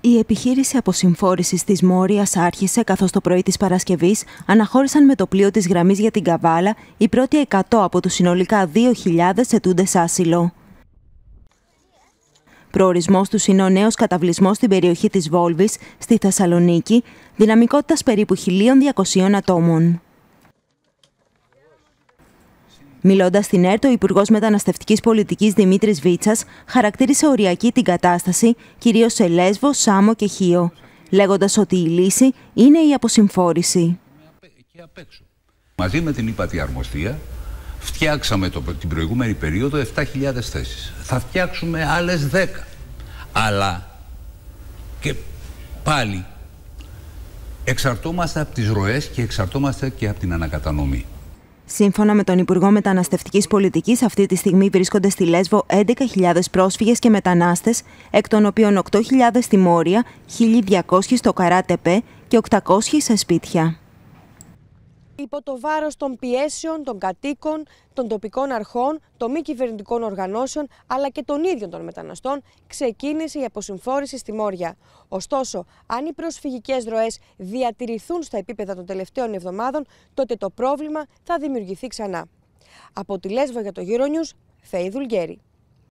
Η επιχείρηση αποσυμφόρησης της Μόριας άρχισε καθώς το πρωί της Παρασκευής αναχώρησαν με το πλοίο της γραμμής για την Καβάλα οι πρώτοι 100 από τους συνολικά 2.000 ετούντες άσυλο. Προορισμός του είναι ο νέος καταβλισμός στην περιοχή της Βόλβης, στη Θεσσαλονίκη, δυναμικότητας περίπου 1.200 ατόμων. Μιλώντας στην ΕΡΤ, ο Υπουργός Μεταναστευτικής Πολιτικής Δημήτρης Βίτσας χαρακτήρισε οριακή την κατάσταση, κυρίως σε Λέσβο, Σάμο και Χίο, λέγοντας ότι η λύση είναι η αποσυμφόρηση. Μαζί με την ύπατη αρμοστία φτιάξαμε το, την προηγούμενη περίοδο 7.000 θέσεις. Θα φτιάξουμε άλλες 10. Αλλά και πάλι εξαρτώμαστε από τις ροές και εξαρτώμαστε και από την ανακατανομή. Σύμφωνα με τον Υπουργό Μεταναστευτικής Πολιτικής, αυτή τη στιγμή βρίσκονται στη Λέσβο 11.000 πρόσφυγες και μετανάστες, εκ των οποίων 8.000 στη Μόρια, 1.200 στο Καράτεπε και 800 σε σπίτια. Υπό το βάρος των πιέσεων των κατοίκων, των τοπικών αρχών, των μη κυβερνητικών οργανώσεων αλλά και των ίδιων των μεταναστών ξεκίνησε η αποσυμφόρηση στη Μόρια. Ωστόσο, αν οι προσφυγικές ροές διατηρηθούν στα επίπεδα των τελευταίων εβδομάδων, τότε το πρόβλημα θα δημιουργηθεί ξανά. Από τη Λέσβο για το Νιους, Θέη Δουλγέρη.